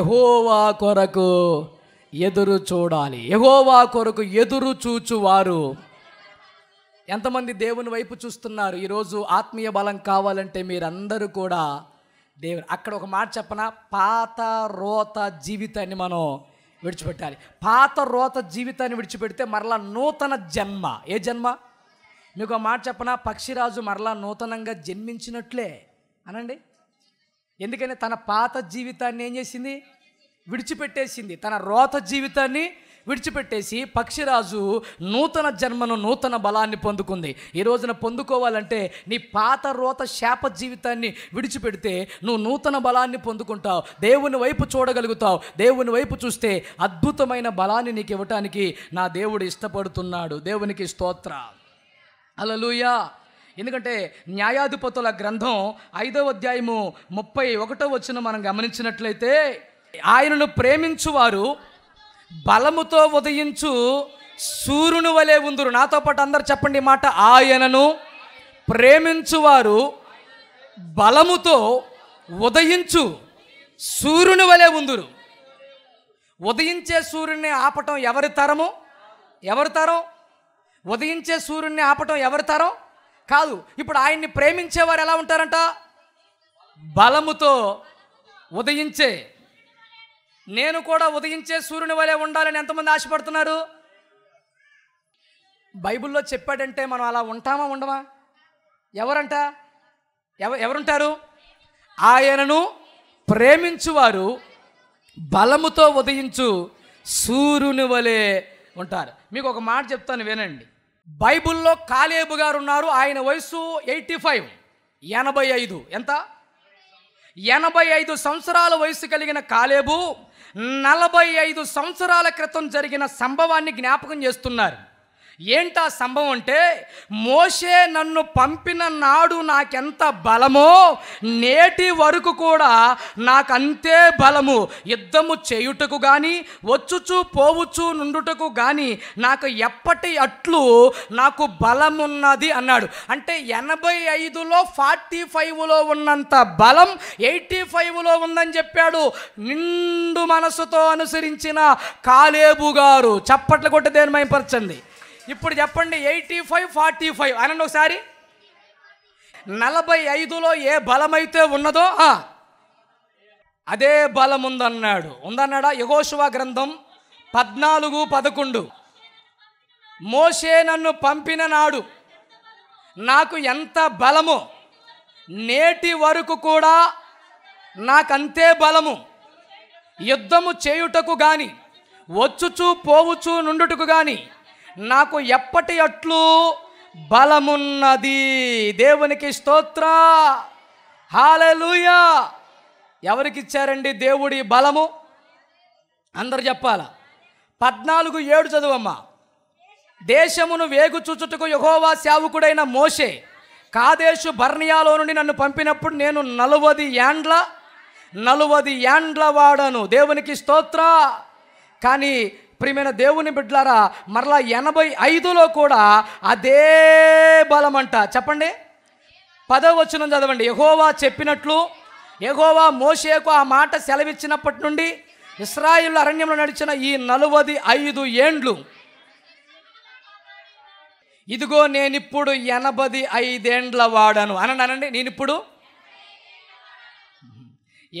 యహోవా కొరకు ఎదురు చూడాలి యహోవా కొరకు ఎదురు చూచువారు ఎంతమంది దేవుని వైపు చూస్తున్నారు ఈరోజు ఆత్మీయ బలం కావాలంటే మీరందరూ కూడా దేవుని అక్కడ ఒక మాట చెప్పన పాత రోత జీవితాన్ని మనం విడిచిపెట్టాలి పాత రోత జీవితాన్ని విడిచిపెడితే మరలా నూతన జన్మ ఏ జన్మ మీకు ఒక మాట చెప్పన పక్షిరాజు మరలా నూతనంగా జన్మించినట్లే అనండి ఎందుకని తన పాత జీవితాన్ని ఏం చేసింది విడిచిపెట్టేసింది తన రోత జీవితాన్ని విడిచిపెట్టేసి పక్షిరాజు నూతన జన్మను నూతన బలాన్ని పొందుకుంది ఈ రోజున పొందుకోవాలంటే నీ పాత రోత శాప జీవితాన్ని విడిచిపెడితే నువ్వు నూతన బలాన్ని పొందుకుంటావు దేవుని వైపు చూడగలుగుతావు దేవుని వైపు చూస్తే అద్భుతమైన బలాన్ని నీకు ఇవ్వటానికి నా దేవుడు ఇష్టపడుతున్నాడు దేవునికి స్తోత్ర అలలుయా ఎందుకంటే న్యాయాధిపతుల గ్రంథం ఐదవ అధ్యాయము ముప్పై ఒకటో వచ్చిన మనం గమనించినట్లయితే ఆయనను ప్రేమించువారు బలముతో ఉదయించు సూర్యుని వలె ఉందరు నాతో పాటు అందరు చెప్పండి మాట ఆయనను ప్రేమించువారు బలముతో ఉదయించు సూర్యుని వలె ఉందురు ఉదయించే సూర్యుడిని ఆపటం ఎవరి తరము ఎవరి తరం ఉదయించే సూర్యుడిని ఆపటం ఎవరి తరం కాదు ఇప్పుడు ఆయన్ని ప్రేమించేవారు ఎలా ఉంటారంట బలముతో ఉదయించే నేను కూడా ఉదయించే సూర్యుని వలె ఉండాలని ఎంతమంది ఆశపడుతున్నారు బైబిల్లో చెప్పాడంటే మనం అలా ఉంటామా ఉండమా ఎవరంట ఎవ ఎవరుంటారు ఆయనను ప్రేమించువారు బలముతో ఉదయించు సూర్యుని వలె ఉంటారు మీకు ఒక మాట చెప్తాను వినండి బైబుల్లో కాలేబు గారు ఉన్నారు ఆయన వయసు ఎయిటీ ఫైవ్ ఎనభై ఐదు ఎంత ఎనభై ఐదు సంవత్సరాల వయసు కలిగిన కాలేబు నలభై ఐదు సంవత్సరాల క్రితం జరిగిన సంభవాన్ని జ్ఞాపకం చేస్తున్నారు ఏంటా సంభవం అంటే మోషే నన్ను పంపిన నాడు నాకెంత బలమో నేటి వరకు కూడా నాకంతే బలము యుద్ధము చేయుటకు కానీ వచ్చుచు పోవచ్చు నుండుటకు కానీ నాకు ఎప్పటి అట్లు నాకు బలమున్నది అన్నాడు అంటే ఎనభై ఐదులో ఫార్టీ ఫైవ్లో ఉన్నంత బలం ఎయిటీ ఫైవ్లో ఉందని చెప్పాడు నిండు మనసుతో అనుసరించిన కాలేబు గారు చప్పట్లు కొట్టి దేని ఇప్పుడు చెప్పండి ఎయిటీ ఫైవ్ ఫార్టీ ఫైవ్ అనండి ఒకసారి నలభై ఐదులో ఏ బలమైతే ఉన్నదో అదే బలం ఉందన్నాడు ఉందన్నాడా యగోశువ గ్రంథం పద్నాలుగు పదకొండు మోషే నన్ను పంపిన నాడు నాకు ఎంత బలము నేటి వరకు కూడా నాకంతే బలము యుద్ధము చేయుటకు గాని వచ్చుచూ పోవుచు నుండుటకు గాని నాకు ఎప్పటి అట్లు బలమున్నది దేవునికి స్తోత్ర హాలూయా ఇచ్చారండి దేవుడి బలము అందరు చెప్పాల పద్నాలుగు ఏడు చదువమ్మా దేశమును చూచుటకు యహోవా సేవకుడైన మోషే కాదేశు బర్నియాలో నుండి నన్ను పంపినప్పుడు నేను నలువది యాండ్ల నలువది యాండ్ల వాడను దేవునికి స్తోత్ర కానీ ప్రియమైన దేవుని బిడ్డలారా మరలా ఎనభై ఐదులో కూడా అదే బలం అంట చెప్పండి పదవ వచ్చిన చదవండి యహోవా చెప్పినట్లు యహోవా మోషేకు ఆ మాట సెలవిచ్చినప్పటి నుండి ఇస్రాయిల్ అరణ్యంలో నడిచిన ఈ నలువది ఐదు ఏండ్లు ఇదిగో నేనిప్పుడు ఎనభై ఐదేండ్ల వాడను అనండి నేను నేనిప్పుడు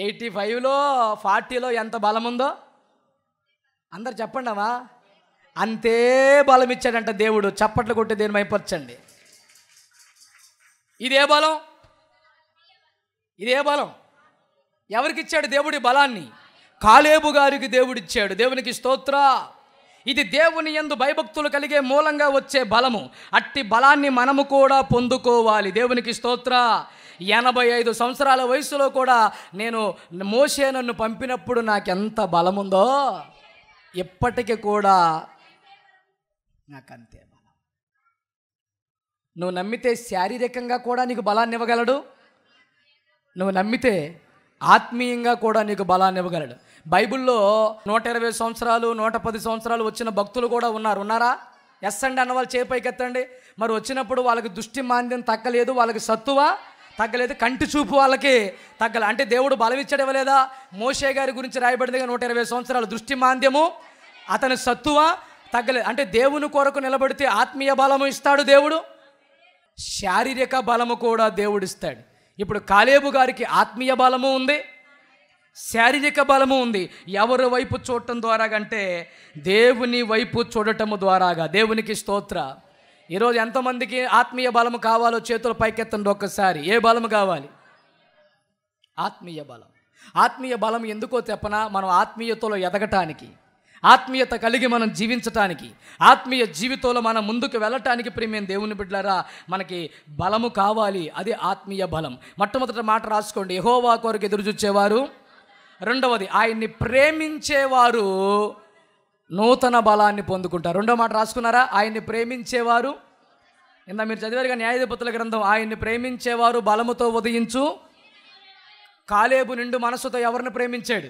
ఎయిటీ ఫైవ్లో ఫార్టీలో ఎంత బలం ఉందో అందరు చెప్పండి అంతే బలం ఇచ్చాడంట దేవుడు చప్పట్లు కొట్టి దేని మైపరచండి ఇదే బలం ఇదే బలం ఎవరికి ఇచ్చాడు దేవుడి బలాన్ని కాలేబు గారికి దేవుడిచ్చాడు దేవునికి స్తోత్ర ఇది దేవుని ఎందు భయభక్తులు కలిగే మూలంగా వచ్చే బలము అట్టి బలాన్ని మనము కూడా పొందుకోవాలి దేవునికి స్తోత్ర ఎనభై ఐదు సంవత్సరాల వయసులో కూడా నేను మోసే నన్ను పంపినప్పుడు నాకెంత బలముందో ఎప్పటికీ కూడా నాకు అంతే బలం నువ్వు నమ్మితే శారీరకంగా కూడా నీకు బలాన్ని ఇవ్వగలడు నువ్వు నమ్మితే ఆత్మీయంగా కూడా నీకు బలాన్ని ఇవ్వగలడు బైబిల్లో నూట ఇరవై సంవత్సరాలు నూట పది సంవత్సరాలు వచ్చిన భక్తులు కూడా ఉన్నారు ఉన్నారా ఎస్ అండి అన్న వాళ్ళు చేపైకెత్తండి మరి వచ్చినప్పుడు వాళ్ళకి దృష్టి మాంద్యం తక్కలేదు వాళ్ళకి సత్తువ తగ్గలేదు కంటి చూపు వాళ్ళకి తగ్గలే అంటే దేవుడు బలమిచ్చడం ఇవ్వలేదా మోషే గారి గురించి రాయబడిందిగా నూట ఇరవై సంవత్సరాలు దృష్టి మాంద్యము అతని సత్తువ తగ్గలేదు అంటే దేవుని కొరకు నిలబడితే ఆత్మీయ బలము ఇస్తాడు దేవుడు శారీరక బలము కూడా దేవుడు ఇస్తాడు ఇప్పుడు కాలేబు గారికి ఆత్మీయ బలము ఉంది శారీరక బలము ఉంది ఎవరి వైపు చూడటం ద్వారా కంటే దేవుని వైపు చూడటము ద్వారాగా దేవునికి స్తోత్ర ఈరోజు ఎంతమందికి ఆత్మీయ బలము కావాలో చేతులు పైకెత్తండి ఒక్కసారి ఏ బలము కావాలి ఆత్మీయ బలం ఆత్మీయ బలం ఎందుకో చెప్పనా మనం ఆత్మీయతలో ఎదగటానికి ఆత్మీయత కలిగి మనం జీవించటానికి ఆత్మీయ జీవితంలో మనం ముందుకు వెళ్ళటానికి ప్రేమేం దేవుని బిడ్డలారా మనకి బలము కావాలి అది ఆత్మీయ బలం మొట్టమొదటి మాట రాసుకోండి యహోవా కొరకు ఎదురు చూచేవారు రెండవది ఆయన్ని ప్రేమించేవారు నూతన బలాన్ని పొందుకుంటారు రెండో మాట రాసుకున్నారా ఆయన్ని ప్రేమించేవారు ఇంత మీరు కానీ న్యాయాధిపతుల గ్రంథం ఆయన్ని ప్రేమించేవారు బలముతో ఉదయించు కాలేబు నిండు మనసుతో ఎవరిని ప్రేమించాడు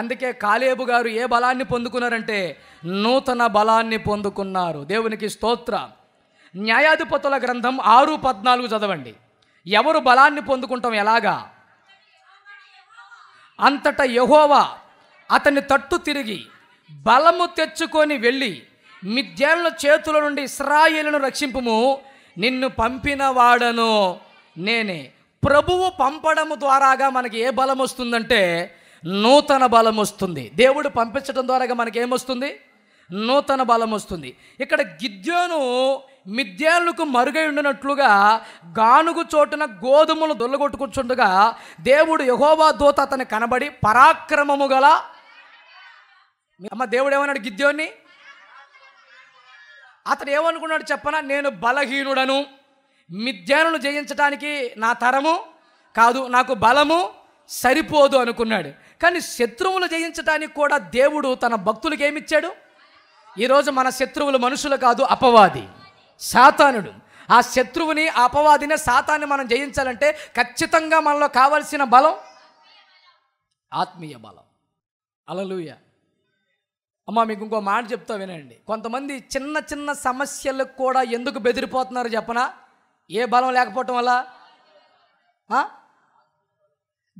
అందుకే కాలేబు గారు ఏ బలాన్ని పొందుకున్నారంటే నూతన బలాన్ని పొందుకున్నారు దేవునికి స్తోత్ర న్యాయాధిపతుల గ్రంథం ఆరు పద్నాలుగు చదవండి ఎవరు బలాన్ని పొందుకుంటాం ఎలాగా అంతటా యహోవా అతన్ని తట్టు తిరిగి బలము తెచ్చుకొని వెళ్ళి మిద్యాలను చేతుల నుండి ఇస్రాయేలును రక్షింపుము నిన్ను పంపిన వాడను నేనే ప్రభువు పంపడము ద్వారాగా మనకి ఏ బలం వస్తుందంటే నూతన బలం వస్తుంది దేవుడు పంపించడం ద్వారాగా మనకి ఏమొస్తుంది నూతన బలం వస్తుంది ఇక్కడ గిద్యోను మిద్యాలకు మరుగై ఉండినట్లుగా గానుగు చోటున గోధుమలు దొల్లగొట్టుకుంటుండగా దేవుడు యహోవా దూత అతను కనబడి పరాక్రమము గల అమ్మ దేవుడు ఏమన్నాడు గిద్యోని అతడు ఏమనుకున్నాడు చెప్పనా నేను బలహీనుడను మిథ్యానులు జయించడానికి నా తరము కాదు నాకు బలము సరిపోదు అనుకున్నాడు కానీ శత్రువులు జయించడానికి కూడా దేవుడు తన భక్తులకు ఏమిచ్చాడు ఈరోజు మన శత్రువులు మనుషులు కాదు అపవాది సాతానుడు ఆ శత్రువుని అపవాదిని అపవాదినే సాతాన్ని మనం జయించాలంటే ఖచ్చితంగా మనలో కావలసిన బలం ఆత్మీయ బలం అలలుయ అమ్మ మీకు ఇంకో మాట చెప్తా వినండి కొంతమంది చిన్న చిన్న సమస్యలకు కూడా ఎందుకు బెదిరిపోతున్నారు చెప్పనా ఏ బలం లేకపోవటం వల్ల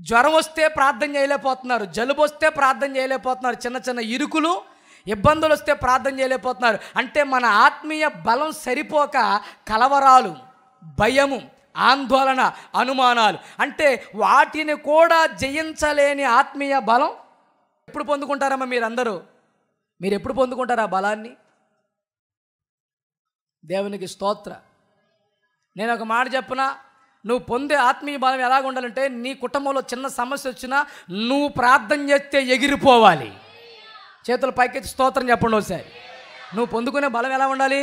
జ్వరం వస్తే ప్రార్థన చేయలేకపోతున్నారు జలుబు వస్తే ప్రార్థన చేయలేకపోతున్నారు చిన్న చిన్న ఇరుకులు ఇబ్బందులు వస్తే ప్రార్థన చేయలేకపోతున్నారు అంటే మన ఆత్మీయ బలం సరిపోక కలవరాలు భయము ఆందోళన అనుమానాలు అంటే వాటిని కూడా జయించలేని ఆత్మీయ బలం ఎప్పుడు పొందుకుంటారమ్మా మీరందరూ మీరు ఎప్పుడు పొందుకుంటారు ఆ బలాన్ని దేవునికి స్తోత్ర నేను ఒక మాట చెప్పనా నువ్వు పొందే ఆత్మీయ బలం ఎలాగ ఉండాలంటే నీ కుటుంబంలో చిన్న సమస్య వచ్చినా నువ్వు ప్రార్థన చేస్తే ఎగిరిపోవాలి చేతుల పైకెత్తి స్తోత్రం చెప్పండి ఒకసారి నువ్వు పొందుకునే బలం ఎలా ఉండాలి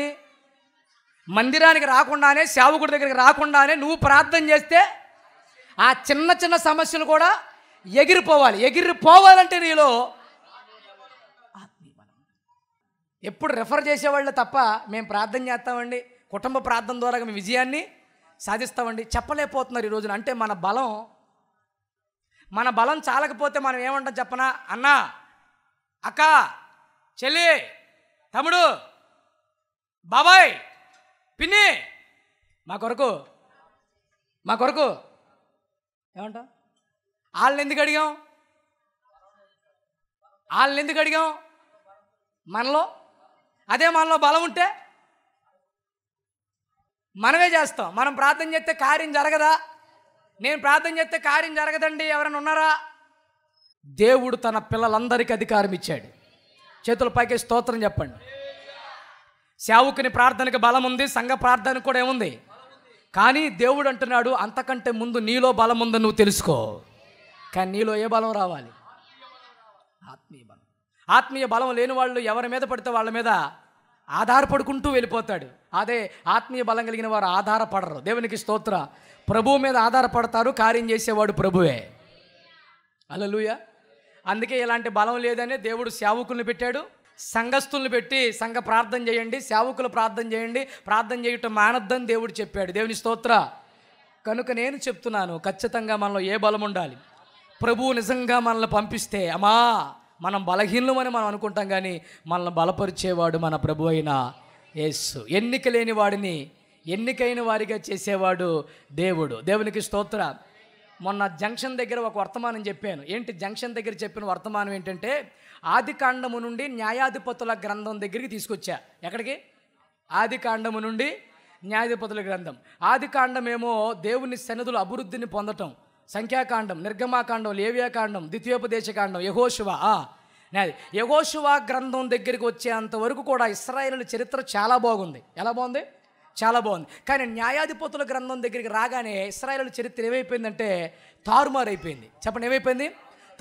మందిరానికి రాకుండానే సేవకుడి దగ్గరికి రాకుండానే నువ్వు ప్రార్థన చేస్తే ఆ చిన్న చిన్న సమస్యలు కూడా ఎగిరిపోవాలి ఎగిరిపోవాలంటే నీలో ఎప్పుడు రెఫర్ చేసేవాళ్ళు తప్ప మేము ప్రార్థన చేస్తామండి కుటుంబ ప్రార్థన ద్వారా మేము విజయాన్ని సాధిస్తామండి చెప్పలేకపోతున్నారు ఈ రోజున అంటే మన బలం మన బలం చాలకపోతే మనం ఏమంటాం చెప్పనా అన్న అక్క చెల్లి తమ్ముడు బాబాయ్ పిన్ని మా కొరకు మా కొరకు ఏమంట వాళ్ళని ఎందుకు అడిగాం వాళ్ళని ఎందుకు అడిగాం మనలో అదే మనలో బలం ఉంటే మనమే చేస్తాం మనం ప్రార్థన చేస్తే కార్యం జరగదా నేను ప్రార్థన చేస్తే కార్యం జరగదండి ఎవరైనా ఉన్నారా దేవుడు తన పిల్లలందరికీ అధికారం ఇచ్చాడు చేతుల పైకి స్తోత్రం చెప్పండి సేవకుని ప్రార్థనకి బలం ఉంది సంఘ ప్రార్థన కూడా ఏముంది కానీ దేవుడు అంటున్నాడు అంతకంటే ముందు నీలో బలం ఉందని నువ్వు తెలుసుకో కానీ నీలో ఏ బలం రావాలి ఆత్మీయ ఆత్మీయ బలం లేని వాళ్ళు ఎవరి మీద పడితే వాళ్ళ మీద ఆధారపడుకుంటూ వెళ్ళిపోతాడు అదే ఆత్మీయ బలం కలిగిన వారు ఆధారపడరు దేవునికి స్తోత్ర ప్రభువు మీద ఆధారపడతారు కార్యం చేసేవాడు ప్రభువే అలలుయ అందుకే ఇలాంటి బలం లేదనే దేవుడు సేవకుల్ని పెట్టాడు సంఘస్థుల్ని పెట్టి సంఘ ప్రార్థన చేయండి సేవకులు ప్రార్థన చేయండి ప్రార్థన చేయటం మానద్దని దేవుడు చెప్పాడు దేవుని స్తోత్ర కనుక నేను చెప్తున్నాను ఖచ్చితంగా మనలో ఏ బలం ఉండాలి ప్రభువు నిజంగా మనల్ని పంపిస్తే అమ్మా మనం బలహీనమని మనం అనుకుంటాం కానీ మనల్ని బలపరిచేవాడు మన ప్రభు అయిన యేస్సు ఎన్నిక లేని వాడిని ఎన్నికైన వారిగా చేసేవాడు దేవుడు దేవునికి స్తోత్ర మొన్న జంక్షన్ దగ్గర ఒక వర్తమానం చెప్పాను ఏంటి జంక్షన్ దగ్గర చెప్పిన వర్తమానం ఏంటంటే ఆది కాండము నుండి న్యాయాధిపతుల గ్రంథం దగ్గరికి తీసుకొచ్చా ఎక్కడికి ఆది కాండము నుండి న్యాయాధిపతుల గ్రంథం ఆది కాండమేమో దేవుని సన్నిధుల అభివృద్ధిని పొందటం సంఖ్యాకాండం నిర్గమాకాండం లేవ్యాకాండం ద్వితీయోపదేశకాండం యహోశివ అది యహోశివ గ్రంథం దగ్గరికి వచ్చేంత వరకు కూడా ఇస్రాయేల్ చరిత్ర చాలా బాగుంది ఎలా బాగుంది చాలా బాగుంది కానీ న్యాయాధిపతుల గ్రంథం దగ్గరికి రాగానే ఇస్రాయేల్ చరిత్ర ఏమైపోయిందంటే తారుమారైపోయింది చెప్పండి ఏమైపోయింది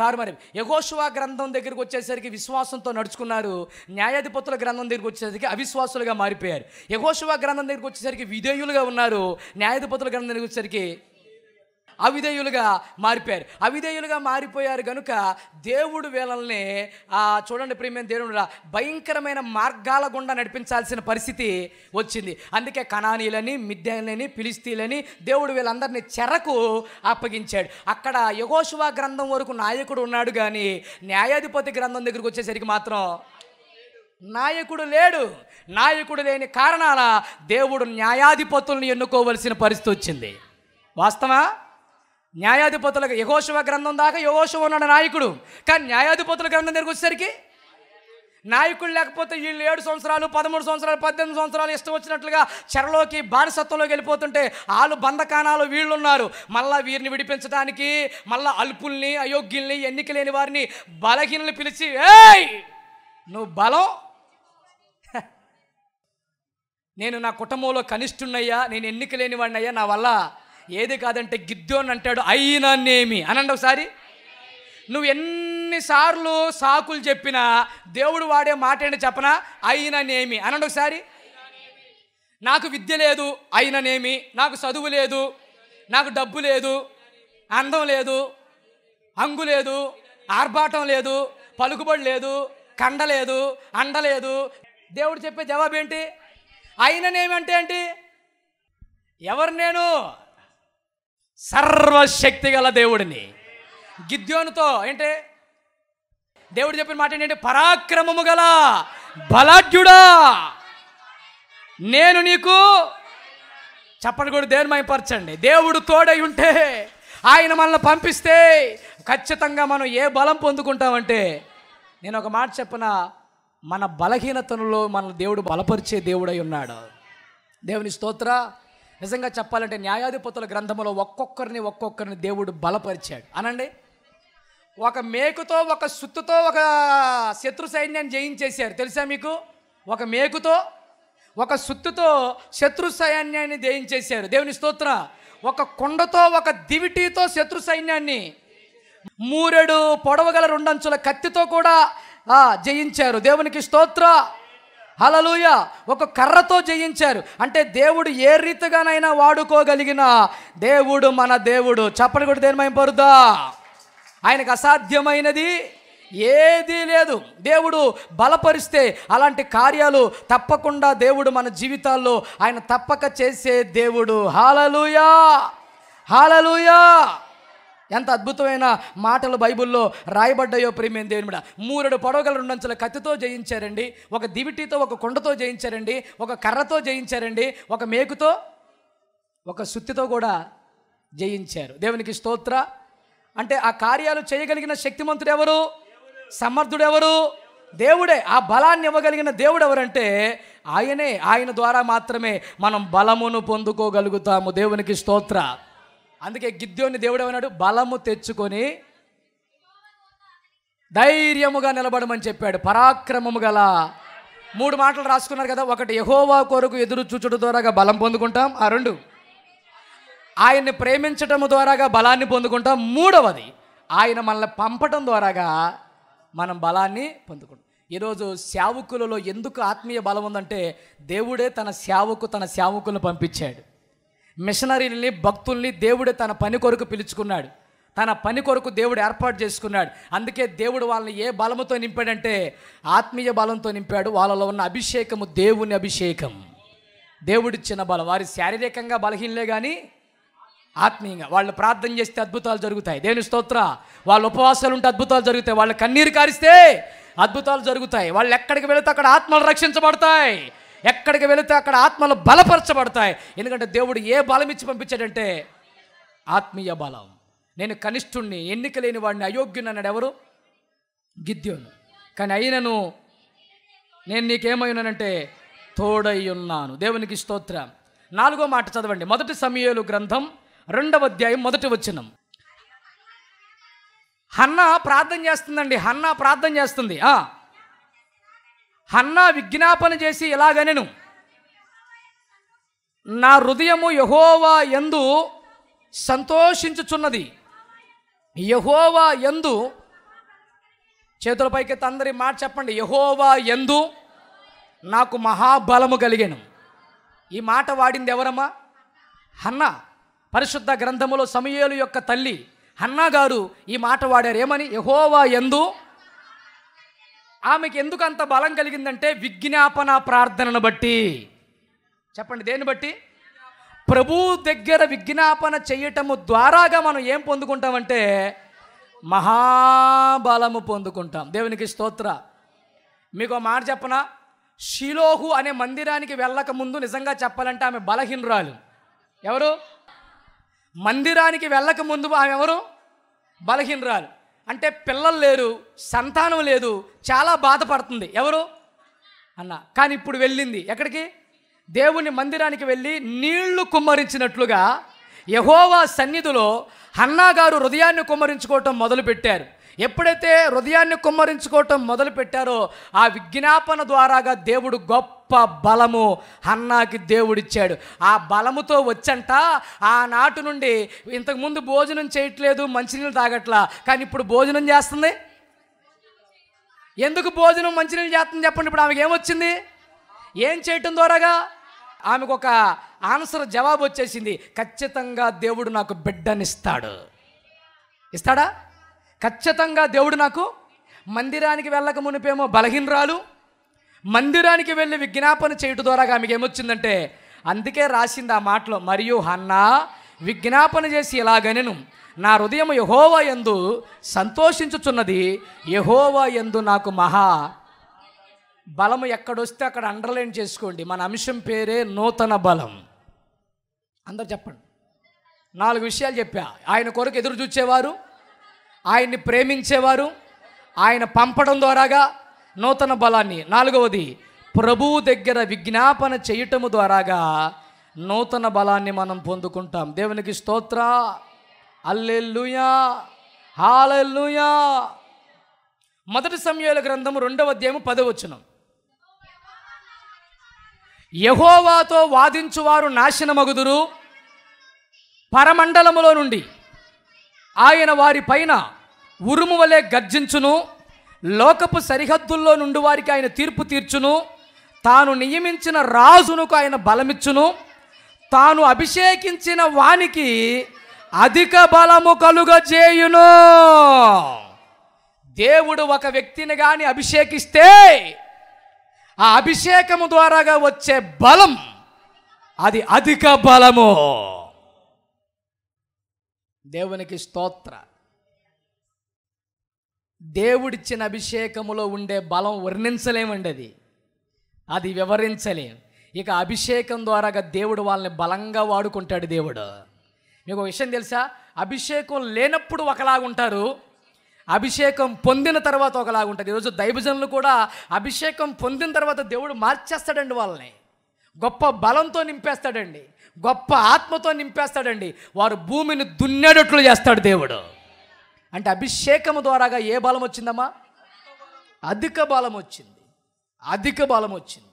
తారుమారి యగోశువా గ్రంథం దగ్గరికి వచ్చేసరికి విశ్వాసంతో నడుచుకున్నారు న్యాయాధిపతుల గ్రంథం దగ్గరికి వచ్చేసరికి అవిశ్వాసులుగా మారిపోయారు యగోశివ గ్రంథం దగ్గరికి వచ్చేసరికి విధేయులుగా ఉన్నారు న్యాయాధిపతుల గ్రంథం దగ్గరికి వచ్చేసరికి అవిధేయులుగా మారిపోయారు అవిధేయులుగా మారిపోయారు కనుక దేవుడు వీళ్ళని చూడండి ప్రేమ దేవుడు భయంకరమైన మార్గాల గుండా నడిపించాల్సిన పరిస్థితి వచ్చింది అందుకే కణానీలని మిద్యాలని పిలిస్తీలని దేవుడు వీళ్ళందరినీ చెరకు అప్పగించాడు అక్కడ యగోశువా గ్రంథం వరకు నాయకుడు ఉన్నాడు కానీ న్యాయాధిపతి గ్రంథం దగ్గరికి వచ్చేసరికి మాత్రం నాయకుడు లేడు నాయకుడు లేని కారణాల దేవుడు న్యాయాధిపతుల్ని ఎన్నుకోవలసిన పరిస్థితి వచ్చింది వాస్తవా న్యాయాధిపతుల యహోశివ గ్రంథం దాకా యహోశివ ఉన్నాడు నాయకుడు కానీ న్యాయాధిపతుల గ్రంథం దగ్గరికి వచ్చేసరికి నాయకుడు లేకపోతే వీళ్ళు ఏడు సంవత్సరాలు పదమూడు సంవత్సరాలు పద్దెనిమిది సంవత్సరాలు ఇష్టం వచ్చినట్లుగా చెరలోకి బానిసత్వంలోకి వెళ్ళిపోతుంటే వాళ్ళు బంధకానాలు వీళ్ళున్నారు మళ్ళీ వీరిని విడిపించడానికి మళ్ళీ అల్పుల్ని అయోగ్యుల్ని ఎన్నిక లేని వారిని బలహీనలు పిలిచి ఏయ్ నువ్వు బలం నేను నా కుటుంబంలో కనిష్ఠున్నయ్యా నేను ఎన్నిక లేని వాడినయ్యా నా వల్ల ఏది కాదంటే అని అంటాడు అని అనండి ఒకసారి నువ్వు ఎన్నిసార్లు సాకులు చెప్పినా దేవుడు వాడే మాట ఏంటి చెప్పనా అని అనండి ఒకసారి నాకు విద్య లేదు అయిననేమి నాకు చదువు లేదు నాకు డబ్బు లేదు అందం లేదు అంగు లేదు ఆర్భాటం లేదు పలుకుబడి లేదు కండ లేదు అండలేదు దేవుడు చెప్పే జవాబు ఏంటి అయిననేమి అంటే ఏంటి ఎవరు నేను సర్వశక్తి గల దేవుడిని గిద్యోనుతో ఏంటే దేవుడు చెప్పిన మాట ఏంటంటే పరాక్రమము గల బలాఢ్యుడా నేను నీకు చెప్పడం కూడా దేవుని మైపరచండి దేవుడు తోడై ఉంటే ఆయన మనల్ని పంపిస్తే ఖచ్చితంగా మనం ఏ బలం పొందుకుంటామంటే నేను ఒక మాట చెప్పిన మన బలహీనతలో మన దేవుడు బలపరిచే దేవుడై ఉన్నాడు దేవుని స్తోత్ర నిజంగా చెప్పాలంటే న్యాయాధిపతుల గ్రంథంలో ఒక్కొక్కరిని ఒక్కొక్కరిని దేవుడు బలపరిచాడు అనండి ఒక మేకుతో ఒక సుత్తుతో ఒక శత్రు సైన్యాన్ని జయించేశారు తెలుసా మీకు ఒక మేకుతో ఒక సుత్తుతో శత్రు సైన్యాన్ని జయించేశారు దేవుని స్తోత్ర ఒక కొండతో ఒక దివిటీతో శత్రు సైన్యాన్ని మూరెడు పొడవగల రెండంచుల కత్తితో కూడా జయించారు దేవునికి స్తోత్ర హలలుయ ఒక కర్రతో జయించారు అంటే దేవుడు ఏ రీతిగానైనా వాడుకోగలిగిన దేవుడు మన దేవుడు చప్పటి కూడా దేని పరుదా ఆయనకు అసాధ్యమైనది ఏదీ లేదు దేవుడు బలపరిస్తే అలాంటి కార్యాలు తప్పకుండా దేవుడు మన జీవితాల్లో ఆయన తప్పక చేసే దేవుడు హాలలుయా హాలలుయా ఎంత అద్భుతమైన మాటలు బైబుల్లో రాయబడ్డాయో ప్రేమేం దేవునిమిడ మూరెడు పొడవగల రెండంచుల కత్తితో జయించారండి ఒక దివిటితో ఒక కొండతో జయించారండి ఒక కర్రతో జయించారండి ఒక మేకుతో ఒక సుత్తితో కూడా జయించారు దేవునికి స్తోత్ర అంటే ఆ కార్యాలు చేయగలిగిన శక్తిమంతుడు ఎవరు సమర్థుడు ఎవరు దేవుడే ఆ బలాన్ని ఇవ్వగలిగిన దేవుడు ఎవరంటే ఆయనే ఆయన ద్వారా మాత్రమే మనం బలమును పొందుకోగలుగుతాము దేవునికి స్తోత్ర అందుకే గిద్యోని దేవుడు ఏమన్నాడు బలము తెచ్చుకొని ధైర్యముగా నిలబడమని చెప్పాడు పరాక్రమము గల మూడు మాటలు రాసుకున్నారు కదా ఒకటి యహోవా కొరకు ఎదురు చూచుడు ద్వారాగా బలం పొందుకుంటాం ఆ రెండు ఆయన్ని ప్రేమించటము ద్వారాగా బలాన్ని పొందుకుంటాం మూడవది ఆయన మనల్ని పంపటం ద్వారాగా మనం బలాన్ని పొందుకుంటాం ఈరోజు సేవకులలో ఎందుకు ఆత్మీయ బలం ఉందంటే దేవుడే తన సేవకు తన సేవకులను పంపించాడు మిషనరీలని భక్తుల్ని దేవుడు తన పని కొరకు పిలుచుకున్నాడు తన పని కొరకు దేవుడు ఏర్పాటు చేసుకున్నాడు అందుకే దేవుడు వాళ్ళని ఏ బలముతో నింపాడంటే ఆత్మీయ బలంతో నింపాడు వాళ్ళలో ఉన్న అభిషేకము దేవుని అభిషేకం దేవుడిచ్చిన బలం వారి శారీరకంగా బలహీనలే కానీ ఆత్మీయంగా వాళ్ళు ప్రార్థన చేస్తే అద్భుతాలు జరుగుతాయి దేవుని స్తోత్ర వాళ్ళు ఉపవాసాలు ఉంటే అద్భుతాలు జరుగుతాయి వాళ్ళు కన్నీరు కారిస్తే అద్భుతాలు జరుగుతాయి వాళ్ళు ఎక్కడికి వెళితే అక్కడ ఆత్మలు రక్షించబడతాయి ఎక్కడికి వెళితే అక్కడ ఆత్మలు బలపరచబడతాయి ఎందుకంటే దేవుడు ఏ బలం ఇచ్చి పంపించాడంటే ఆత్మీయ బలం నేను కనిష్ఠుణ్ణి ఎన్నిక లేని వాడిని అన్నాడు ఎవరు గిద్యోను కానీ అయినను నేను నీకేమైనానంటే తోడై ఉన్నాను దేవునికి స్తోత్రం నాలుగో మాట చదవండి మొదటి సమయలు గ్రంథం రెండవ అధ్యాయం మొదటి వచ్చినం హన్నా ప్రార్థన చేస్తుందండి హన్నా ప్రార్థన చేస్తుంది హన్నా విజ్ఞాపన చేసి ఇలాగనెను నా హృదయము యహోవా ఎందు సంతోషించుచున్నది యహోవా ఎందు చేతులపైకి తందరి అందరి మాట చెప్పండి యహోవా ఎందు నాకు మహాబలము కలిగాను ఈ మాట వాడింది ఎవరమ్మా హన్న పరిశుద్ధ గ్రంథములో సమయలు యొక్క తల్లి హన్నా గారు ఈ మాట వాడారు ఏమని యహోవా ఎందు ఆమెకి ఎందుకు అంత బలం కలిగిందంటే విజ్ఞాపన ప్రార్థనను బట్టి చెప్పండి దేన్ని బట్టి ప్రభు దగ్గర విజ్ఞాపన చేయటము ద్వారాగా మనం ఏం పొందుకుంటామంటే మహాబలము పొందుకుంటాం దేవునికి స్తోత్ర మీకు మాట చెప్పనా షిలోహు అనే మందిరానికి వెళ్ళక ముందు నిజంగా చెప్పాలంటే ఆమె బలహీనురాలు ఎవరు మందిరానికి వెళ్ళక ముందు ఆమె ఎవరు బలహీనురాలు అంటే పిల్లలు లేరు సంతానం లేదు చాలా బాధపడుతుంది ఎవరు అన్న కానీ ఇప్పుడు వెళ్ళింది ఎక్కడికి దేవుని మందిరానికి వెళ్ళి నీళ్లు కుమ్మరించినట్లుగా యహోవా సన్నిధిలో అన్నాగారు హృదయాన్ని కుమ్మరించుకోవటం మొదలుపెట్టారు ఎప్పుడైతే హృదయాన్ని కుమ్మరించుకోవటం మొదలు పెట్టారో ఆ విజ్ఞాపన ద్వారాగా దేవుడు గొప్ప బలము అన్నాకి దేవుడిచ్చాడు ఆ బలముతో వచ్చంట ఆనాటి నుండి ఇంతకుముందు భోజనం చేయట్లేదు మంచినీళ్ళు తాగట్లా కానీ ఇప్పుడు భోజనం చేస్తుంది ఎందుకు భోజనం మంచినీళ్ళు చేస్తుంది చెప్పండి ఇప్పుడు ఆమెకి ఏమొచ్చింది ఏం చేయటం ద్వారాగా ఆమెకు ఒక ఆన్సర్ జవాబు వచ్చేసింది ఖచ్చితంగా దేవుడు నాకు బిడ్డనిస్తాడు ఇస్తాడా ఖచ్చితంగా దేవుడు నాకు మందిరానికి వెళ్ళక మునిపేమో బలహీనరాలు మందిరానికి వెళ్ళి విజ్ఞాపన చేయటం ద్వారా ఆమెకి ఏమొచ్చిందంటే అందుకే రాసింది ఆ మాటలో మరియు హన్నా విజ్ఞాపన చేసి ఇలాగనెను నా హృదయం యహోవా ఎందు సంతోషించుచున్నది యహోవా ఎందు నాకు మహా బలం ఎక్కడొస్తే అక్కడ అండర్లైన్ చేసుకోండి మన అంశం పేరే నూతన బలం అందరు చెప్పండి నాలుగు విషయాలు చెప్పా ఆయన కొరకు ఎదురు చూచేవారు ఆయన్ని ప్రేమించేవారు ఆయన పంపడం ద్వారాగా నూతన బలాన్ని నాలుగవది ప్రభువు దగ్గర విజ్ఞాపన చేయటము ద్వారాగా నూతన బలాన్ని మనం పొందుకుంటాం దేవునికి స్తోత్ర అల్లెల్లుయా హాలెల్లుయా మొదటి సమయాల గ్రంథం రెండవ అధ్యాయము పదవచనం యహోవాతో వాదించువారు నాశనమగుదురు పరమండలములో నుండి ఆయన వారి పైన ఉరుము వలె గర్జించును లోకపు సరిహద్దుల్లో నుండి వారికి ఆయన తీర్పు తీర్చును తాను నియమించిన రాజునుకు ఆయన బలమిచ్చును తాను అభిషేకించిన వానికి అధిక బలము కలుగ చేయును దేవుడు ఒక వ్యక్తిని కానీ అభిషేకిస్తే ఆ అభిషేకము ద్వారాగా వచ్చే బలం అది అధిక బలము దేవునికి స్తోత్ర దేవుడిచ్చిన అభిషేకములో ఉండే బలం వర్ణించలేమండి అది అది వివరించలేం ఇక అభిషేకం ద్వారాగా దేవుడు వాళ్ళని బలంగా వాడుకుంటాడు దేవుడు మీకు విషయం తెలుసా అభిషేకం లేనప్పుడు ఒకలాగుంటారు అభిషేకం పొందిన తర్వాత ఒకలాగుంటుంది ఈరోజు దైవజనులు కూడా అభిషేకం పొందిన తర్వాత దేవుడు మార్చేస్తాడండి వాళ్ళని గొప్ప బలంతో నింపేస్తాడండి గొప్ప ఆత్మతో నింపేస్తాడండి వారు భూమిని దున్నేటట్లు చేస్తాడు దేవుడు అంటే అభిషేకము ద్వారాగా ఏ బలం వచ్చిందమ్మా అధిక బలం వచ్చింది అధిక బలం వచ్చింది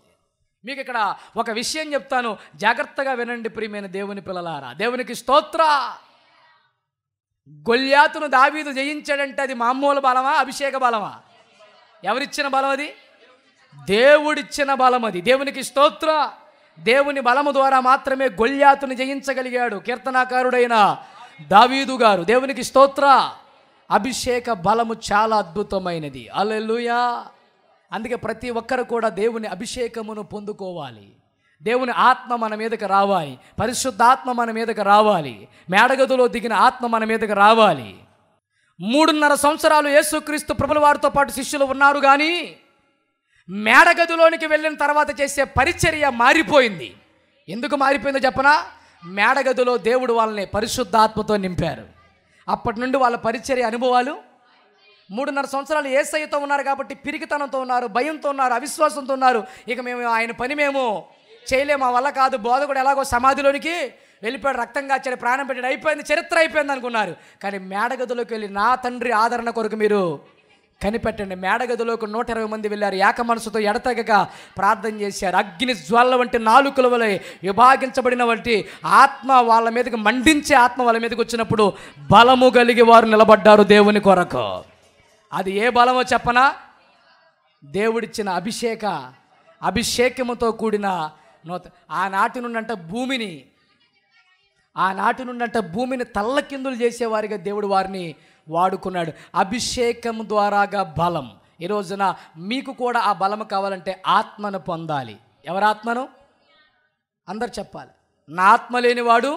మీకు ఇక్కడ ఒక విషయం చెప్తాను జాగ్రత్తగా వినండి ప్రియమైన దేవుని పిల్లలారా దేవునికి స్తోత్ర గొల్యాతును దావీదు జయించాడంటే అది మామూలు బలమా అభిషేక బలమా ఎవరిచ్చిన బలం అది దేవుడిచ్చిన బలం అది దేవునికి స్తోత్రం దేవుని బలము ద్వారా మాత్రమే గొల్యాతుని జయించగలిగాడు కీర్తనాకారుడైన దావీదు గారు దేవునికి స్తోత్ర అభిషేక బలము చాలా అద్భుతమైనది అలెలుయా అందుకే ప్రతి ఒక్కరు కూడా దేవుని అభిషేకమును పొందుకోవాలి దేవుని ఆత్మ మన మీదకి రావాలి పరిశుద్ధాత్మ మన మీదకి రావాలి మేడగదులో దిగిన ఆత్మ మన మీదకి రావాలి మూడున్నర సంవత్సరాలు యేసుక్రీస్తు ప్రభుల వారితో పాటు శిష్యులు ఉన్నారు కానీ మేడగదిలోనికి వెళ్ళిన తర్వాత చేసే పరిచర్య మారిపోయింది ఎందుకు మారిపోయిందో చెప్పనా మేడగదిలో దేవుడు వాళ్ళని పరిశుద్ధాత్మతో నింపారు అప్పటి నుండి వాళ్ళ పరిచర్య అనుభవాలు మూడున్నర సంవత్సరాలు ఏసయ్యతో ఉన్నారు కాబట్టి పిరికితనంతో ఉన్నారు భయంతో ఉన్నారు అవిశ్వాసంతో ఉన్నారు ఇక మేము ఆయన పని మేము చేయలేము మా వల్ల కాదు బోధ కూడా ఎలాగో సమాధిలోనికి వెళ్ళిపోయాడు రక్తం కాచాడు ప్రాణం పెట్టాడు అయిపోయింది చరిత్ర అయిపోయింది అనుకున్నారు కానీ మేడగదిలోకి వెళ్ళి నా తండ్రి ఆదరణ కొరకు మీరు కనిపెట్టండి మేడగదిలోకి నూట ఇరవై మంది వెళ్ళారు ఏక మనసుతో ఎడతెగక ప్రార్థన చేశారు అగ్ని జ్వాల వంటి నాలుకల వలె విభాగించబడిన వంటి ఆత్మ వాళ్ళ మీదకి మండించే ఆత్మ వాళ్ళ మీదకి వచ్చినప్పుడు బలము కలిగి వారు నిలబడ్డారు దేవుని కొరకు అది ఏ బలమో చెప్పనా దేవుడిచ్చిన అభిషేక అభిషేకముతో కూడిన నూత ఆనాటి నుండంట భూమిని ఆనాటి నుండంట భూమిని తల్లకిందులు చేసేవారిగా దేవుడు వారిని వాడుకున్నాడు అభిషేకం ద్వారాగా బలం ఈ రోజున మీకు కూడా ఆ బలం కావాలంటే ఆత్మను పొందాలి ఎవరి ఆత్మను అందరు చెప్పాలి నా ఆత్మ లేనివాడు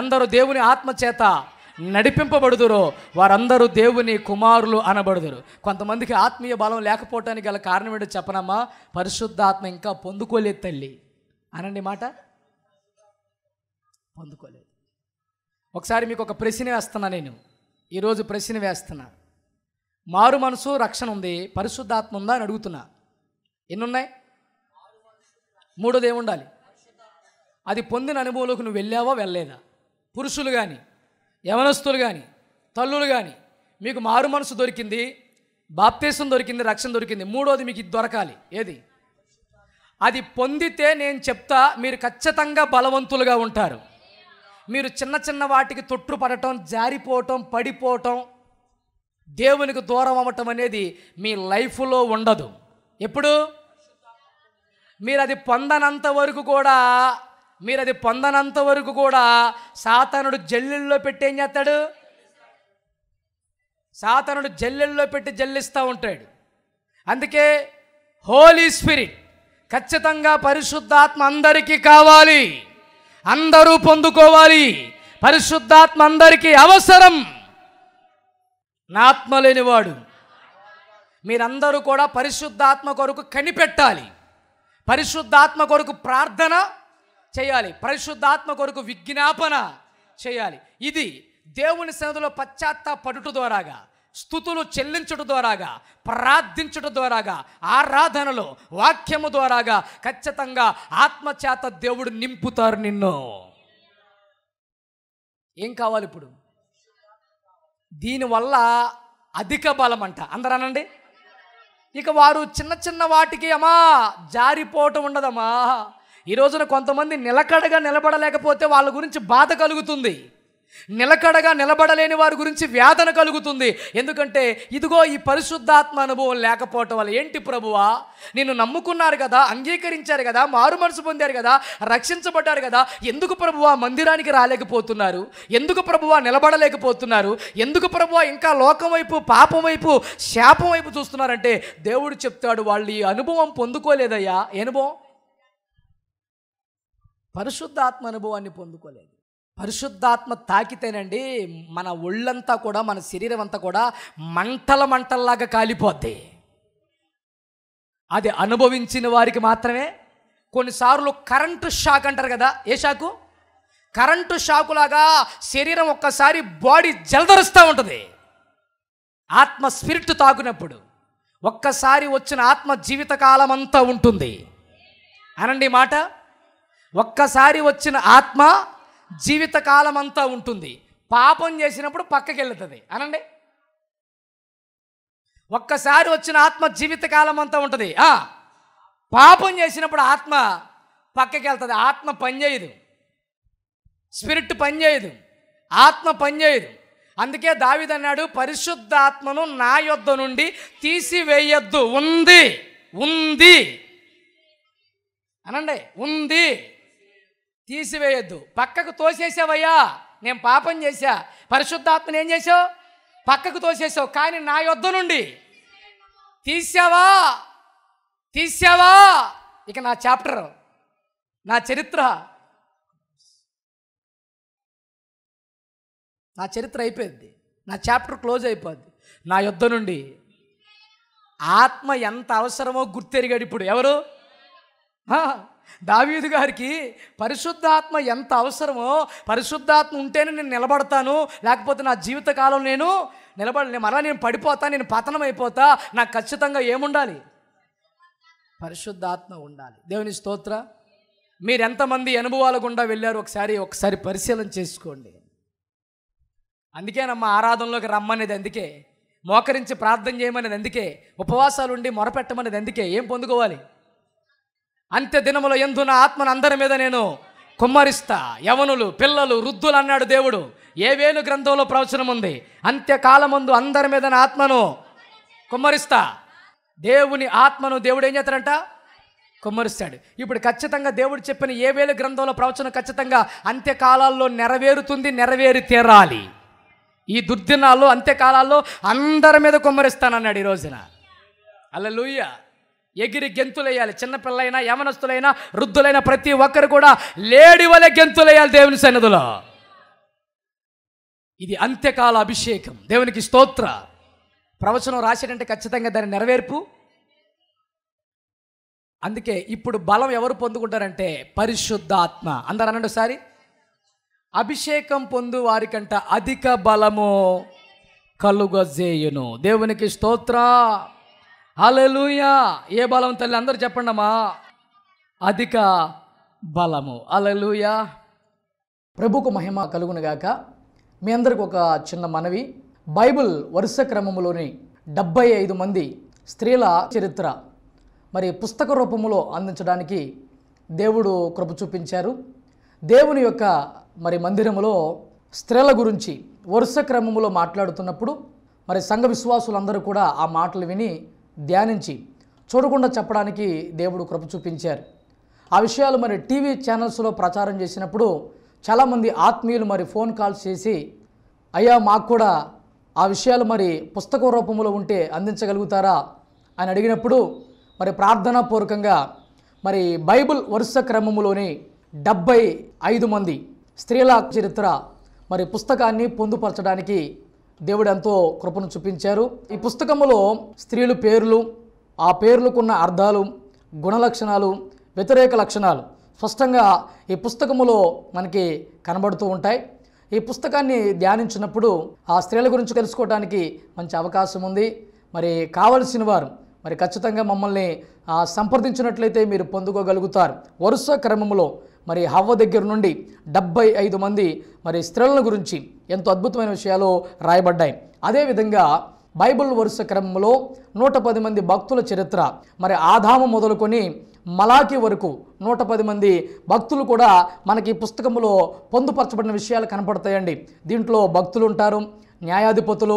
ఎందరో దేవుని ఆత్మ చేత నడిపింపబడుదురో వారందరూ దేవుని కుమారులు అనబడుదురు కొంతమందికి ఆత్మీయ బలం లేకపోవటానికి గల కారణం ఏంటో చెప్పనమ్మా పరిశుద్ధాత్మ ఇంకా పొందుకోలేదు తల్లి అనండి మాట పొందుకోలేదు ఒకసారి మీకు ఒక ప్రశ్న వేస్తున్నా నేను ఈరోజు ప్రశ్న వేస్తున్నా మారు మనసు రక్షణ ఉంది పరిశుద్ధాత్మ ఉందా అని అడుగుతున్నా ఎన్నున్నాయి మూడోది ఏముండాలి అది పొందిన అనుభవంలోకి నువ్వు వెళ్ళావా వెళ్ళలేదా పురుషులు కానీ యవనస్తులు కానీ తల్లులు కానీ మీకు మారు మనసు దొరికింది బాప్తీసం దొరికింది రక్షణ దొరికింది మూడోది మీకు ఇది దొరకాలి ఏది అది పొందితే నేను చెప్తా మీరు ఖచ్చితంగా బలవంతులుగా ఉంటారు మీరు చిన్న చిన్న వాటికి తొట్టుపడటం జారిపోవటం పడిపోవటం దేవునికి దూరం అవ్వటం అనేది మీ లైఫ్లో ఉండదు ఎప్పుడు మీరు అది పొందనంత వరకు కూడా మీరు అది పొందనంత వరకు కూడా సాతనుడు జల్లెల్లో పెట్టి ఏం చేస్తాడు సాతనుడు జల్లెల్లో పెట్టి జల్లిస్తూ ఉంటాడు అందుకే హోలీ స్పిరిట్ ఖచ్చితంగా పరిశుద్ధాత్మ అందరికీ కావాలి అందరూ పొందుకోవాలి పరిశుద్ధాత్మ అందరికీ అవసరం నా ఆత్మ లేనివాడు మీరందరూ కూడా పరిశుద్ధాత్మ కొరకు కనిపెట్టాలి పరిశుద్ధాత్మ కొరకు ప్రార్థన చేయాలి పరిశుద్ధాత్మ కొరకు విజ్ఞాపన చేయాలి ఇది దేవుని సన్నిధిలో పడుటు ద్వారాగా స్థుతులు చెల్లించడం ద్వారాగా ప్రార్థించడం ద్వారాగా ఆరాధనలో వాక్యము ద్వారాగా ఖచ్చితంగా ఆత్మచేత దేవుడు నింపుతారు నిన్ను ఏం కావాలి ఇప్పుడు దీనివల్ల అధిక బలం అంట అందరనండి ఇక వారు చిన్న చిన్న వాటికి అమ్మా జారిపోవటం ఉండదమ్మా ఈ రోజున కొంతమంది నిలకడగా నిలబడలేకపోతే వాళ్ళ గురించి బాధ కలుగుతుంది నిలకడగా నిలబడలేని వారి గురించి వేదన కలుగుతుంది ఎందుకంటే ఇదిగో ఈ పరిశుద్ధాత్మ అనుభవం లేకపోవటం వల్ల ఏంటి ప్రభువా నేను నమ్ముకున్నారు కదా అంగీకరించారు కదా మారు మనసు పొందారు కదా రక్షించబడ్డారు కదా ఎందుకు ప్రభువా మందిరానికి రాలేకపోతున్నారు ఎందుకు ప్రభువా నిలబడలేకపోతున్నారు ఎందుకు ప్రభువా ఇంకా లోకం వైపు పాపం వైపు శాపం వైపు చూస్తున్నారంటే దేవుడు చెప్తాడు వాళ్ళు ఈ అనుభవం పొందుకోలేదయ్యా అనుభవం పరిశుద్ధాత్మ అనుభవాన్ని పొందుకోలేదు పరిశుద్ధాత్మ తాకితేనండి మన ఒళ్ళంతా కూడా మన శరీరం అంతా కూడా మంటల మంటల్లాగా కాలిపోద్ది అది అనుభవించిన వారికి మాత్రమే కొన్నిసార్లు కరెంటు షాక్ అంటారు కదా ఏ షాకు కరెంటు షాకులాగా శరీరం ఒక్కసారి బాడీ జలదరుస్తూ ఉంటుంది ఆత్మ స్పిరిట్ తాకినప్పుడు ఒక్కసారి వచ్చిన ఆత్మ జీవితకాలం అంతా ఉంటుంది అనండి మాట ఒక్కసారి వచ్చిన ఆత్మ జీవితకాలం అంతా ఉంటుంది పాపం చేసినప్పుడు పక్కకి వెళ్తుంది అనండి ఒక్కసారి వచ్చిన ఆత్మ జీవితకాలం అంతా ఉంటుంది పాపం చేసినప్పుడు ఆత్మ పక్కకి వెళ్తుంది ఆత్మ పనిచేయదు స్పిరిట్ పనిచేయదు ఆత్మ పనిచేయదు అందుకే దావిదన్నాడు పరిశుద్ధ ఆత్మను నా యొద్ధ నుండి తీసివేయద్దు ఉంది ఉంది అనండి ఉంది తీసివేయొద్దు పక్కకు తోసేసావయ్యా నేను పాపం చేశా పరిశుద్ధాత్మను ఏం చేసావు పక్కకు తోసేసావు కానీ నా యొద్ద నుండి తీసావా తీసావా ఇక నా చాప్టర్ నా చరిత్ర నా చరిత్ర అయిపోయింది నా చాప్టర్ క్లోజ్ అయిపోద్ది నా యుద్ధ నుండి ఆత్మ ఎంత అవసరమో గుర్తెరిగాడు ఇప్పుడు ఎవరు దావీదు గారికి పరిశుద్ధాత్మ ఎంత అవసరమో పరిశుద్ధాత్మ ఉంటేనే నేను నిలబడతాను లేకపోతే నా జీవితకాలం నేను నేను మరలా నేను పడిపోతా నేను పతనం అయిపోతా నాకు ఖచ్చితంగా ఏముండాలి పరిశుద్ధాత్మ ఉండాలి దేవుని స్తోత్ర మీరు ఎంతమంది అనుభవాల గుండా వెళ్ళారు ఒకసారి ఒకసారి పరిశీలన చేసుకోండి అందుకే నమ్మ ఆరాధనలోకి రమ్మనేది అందుకే మోకరించి ప్రార్థన చేయమనేది అందుకే ఉపవాసాలు ఉండి మొరపెట్టమనేది అందుకే ఏం పొందుకోవాలి అంత్య దినముల ఎందు నా ఆత్మను అందరి మీద నేను కుమ్మరిస్తా యవనులు పిల్లలు వృద్ధులు అన్నాడు దేవుడు ఏ వేలు గ్రంథంలో ప్రవచనం ఉంది ముందు అందరి మీద నా ఆత్మను కుమ్మరిస్తా దేవుని ఆత్మను దేవుడు ఏం చేస్తాడంట కుమ్మరిస్తాడు ఇప్పుడు ఖచ్చితంగా దేవుడు చెప్పిన ఏ వేలు గ్రంథంలో ప్రవచనం ఖచ్చితంగా అంత్యకాలాల్లో నెరవేరుతుంది నెరవేరి తీరాలి ఈ దుర్దినాల్లో అంత్యకాలాల్లో అందరి మీద కుమ్మరిస్తానన్నాడు ఈ రోజున అలా లూయ్యా ఎగిరి గెంతులేయాలి చిన్నపిల్లైనా యవనస్తులైనా వృద్ధులైన ప్రతి ఒక్కరు కూడా లేడి వలె గెంతులేయాలి దేవుని సన్నిధిలో ఇది అంత్యకాల అభిషేకం దేవునికి స్తోత్ర ప్రవచనం రాసేటంటే ఖచ్చితంగా దాని నెరవేర్పు అందుకే ఇప్పుడు బలం ఎవరు పొందుకుంటారంటే పరిశుద్ధాత్మ అందరు అనండి ఒకసారి అభిషేకం పొందు వారికంట అధిక బలము కలుగజేయును దేవునికి స్తోత్ర అలెలుయా ఏ బలం తల్లి అందరు చెప్పండి అధిక బలము అలెలుయా ప్రభుకు మహిమ కలుగునగాక మీ అందరికి ఒక చిన్న మనవి బైబిల్ వరుస క్రమంలోని డెబ్బై ఐదు మంది స్త్రీల చరిత్ర మరి పుస్తక రూపంలో అందించడానికి దేవుడు కృప చూపించారు దేవుని యొక్క మరి మందిరములో స్త్రీల గురించి వరుస క్రమంలో మాట్లాడుతున్నప్పుడు మరి సంఘ విశ్వాసులందరూ కూడా ఆ మాటలు విని ధ్యానించి చూడకుండా చెప్పడానికి దేవుడు కృప చూపించారు ఆ విషయాలు మరి టీవీ ఛానల్స్లో ప్రచారం చేసినప్పుడు చాలామంది ఆత్మీయులు మరి ఫోన్ కాల్స్ చేసి అయ్యా మాకు కూడా ఆ విషయాలు మరి పుస్తక రూపంలో ఉంటే అందించగలుగుతారా అని అడిగినప్పుడు మరి ప్రార్థనాపూర్వకంగా మరి బైబుల్ వరుస క్రమంలోని డెబ్బై ఐదు మంది స్త్రీల చరిత్ర మరి పుస్తకాన్ని పొందుపరచడానికి దేవుడు ఎంతో కృపను చూపించారు ఈ పుస్తకంలో స్త్రీలు పేర్లు ఆ పేర్లకున్న అర్థాలు గుణలక్షణాలు వ్యతిరేక లక్షణాలు స్పష్టంగా ఈ పుస్తకములో మనకి కనబడుతూ ఉంటాయి ఈ పుస్తకాన్ని ధ్యానించినప్పుడు ఆ స్త్రీల గురించి తెలుసుకోవడానికి మంచి అవకాశం ఉంది మరి కావలసిన వారు మరి ఖచ్చితంగా మమ్మల్ని సంప్రదించినట్లయితే మీరు పొందుకోగలుగుతారు వరుస క్రమంలో మరి హవ్వ దగ్గర నుండి డెబ్బై ఐదు మంది మరి స్త్రీలను గురించి ఎంతో అద్భుతమైన విషయాలు రాయబడ్డాయి అదేవిధంగా బైబిల్ వరుస క్రమంలో నూట పది మంది భక్తుల చరిత్ర మరి ఆదాము మొదలుకొని మలాకి వరకు నూట పది మంది భక్తులు కూడా మనకి పుస్తకంలో పొందుపరచబడిన విషయాలు కనపడతాయండి దీంట్లో భక్తులు ఉంటారు న్యాయాధిపతులు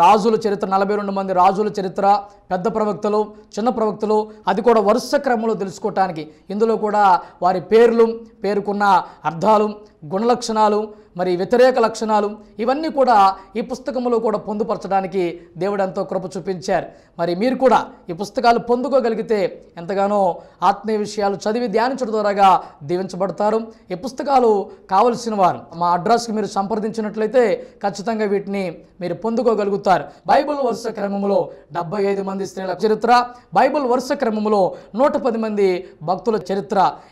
రాజుల చరిత్ర నలభై రెండు మంది రాజుల చరిత్ర పెద్ద ప్రవక్తలు చిన్న ప్రవక్తలు అది కూడా వరుస క్రమంలో తెలుసుకోవటానికి ఇందులో కూడా వారి పేర్లు పేరుకున్న అర్థాలు గుణలక్షణాలు మరి వ్యతిరేక లక్షణాలు ఇవన్నీ కూడా ఈ పుస్తకంలో కూడా పొందుపరచడానికి దేవుడు ఎంతో కృప చూపించారు మరి మీరు కూడా ఈ పుస్తకాలు పొందుకోగలిగితే ఎంతగానో ఆత్మీయ విషయాలు చదివి ధ్యానించడం ద్వారాగా దీవించబడతారు ఈ పుస్తకాలు కావలసిన వారు మా అడ్రస్కి మీరు సంప్రదించినట్లయితే ఖచ్చితంగా వీటిని మీరు పొందుకోగలుగుతారు బైబుల్ వరుస క్రమంలో డెబ్బై ఐదు మంది స్త్రీల చరిత్ర బైబుల్ వరుస క్రమంలో నూట పది మంది భక్తుల చరిత్ర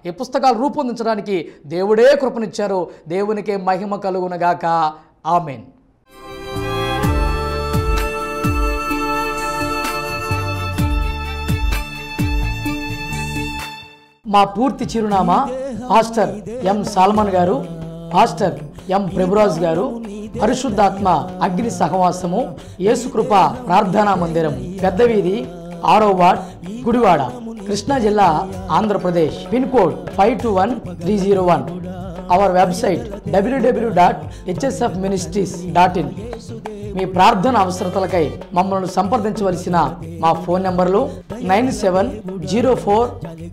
ఈ పుస్తకాలు రూపొందించడానికి దేవుడే కృపనిచ్చారు చేశాడు దేవునికి మహిమ కలుగునగాక ఆమెన్ మా పూర్తి చిరునామా పాస్టర్ ఎం సాల్మన్ గారు పాస్టర్ ఎం ప్రభురాజ్ గారు పరిశుద్ధాత్మ అగ్ని సహవాసము యేసుకృప ప్రార్థనా మందిరం పెద్దవీధి ఆరో వార్డ్ గుడివాడ కృష్ణా జిల్లా Andhra Pradesh pin code five two one three zero one our website WW dot HSF ministries dot in మీ ప్రార్థన అవసరతలకై మమ్మల్ని సంప్రదించవలసిన మా ఫోన్ నంబర్లు nine seven zero four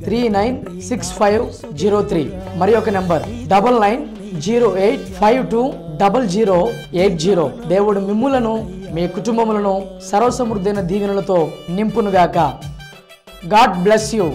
three nine six five zero three మరి ఒక number double nine zero eight five two double zero eight zero దేవుడు మిమ్ములను మీ కుటుంబములను సర్వసమృద్ధైన దీవెనలతో నింపునుగాక గాడ్ బ్లెస్ యూ